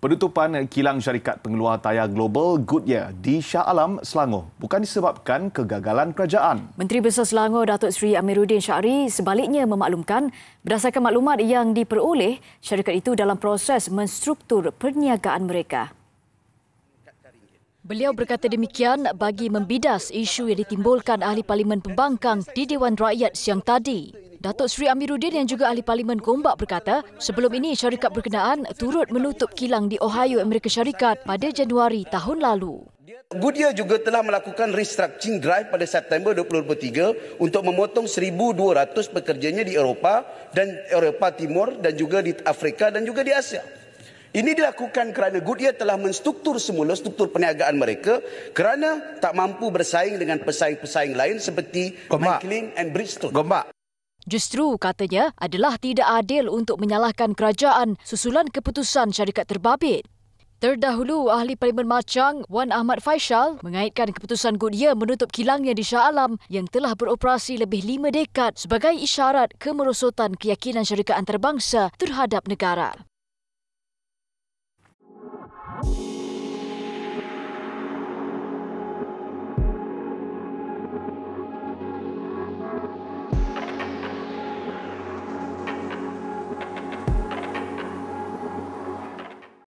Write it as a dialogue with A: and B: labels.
A: Penutupan kilang syarikat pengeluar tayar global Goodyear di Shah Alam, Selangor bukan disebabkan kegagalan kerajaan.
B: Menteri Besar Selangor, Datuk Seri Amiruddin Syari sebaliknya memaklumkan berdasarkan maklumat yang diperoleh, syarikat itu dalam proses menstruktur perniagaan mereka. Beliau berkata demikian bagi membidas isu yang ditimbulkan ahli parlimen pembangkang di Dewan Rakyat siang tadi. Datuk Seri Amiruddin yang juga ahli parlimen Gombak berkata, sebelum ini syarikat berkenaan turut menutup kilang di Ohio Amerika Syarikat pada Januari tahun lalu.
C: Budia juga telah melakukan restructuring drive pada September 2023 untuk memotong 1200 pekerjanya di Eropah dan Eropah Timur dan juga di Afrika dan juga di Asia. Ini dilakukan kerana Goodyear telah menstruktur semula struktur perniagaan mereka kerana tak mampu bersaing dengan pesaing-pesaing lain seperti Gombak. Michelin and Bridgestone. Gombak.
B: Justru katanya adalah tidak adil untuk menyalahkan kerajaan susulan keputusan syarikat terbabit. Terdahulu, Ahli Parlimen Macang Wan Ahmad Faisal mengaitkan keputusan Goodyear menutup kilangnya di Shah Alam yang telah beroperasi lebih lima dekad sebagai isyarat kemerosotan keyakinan syarikat antarabangsa terhadap negara.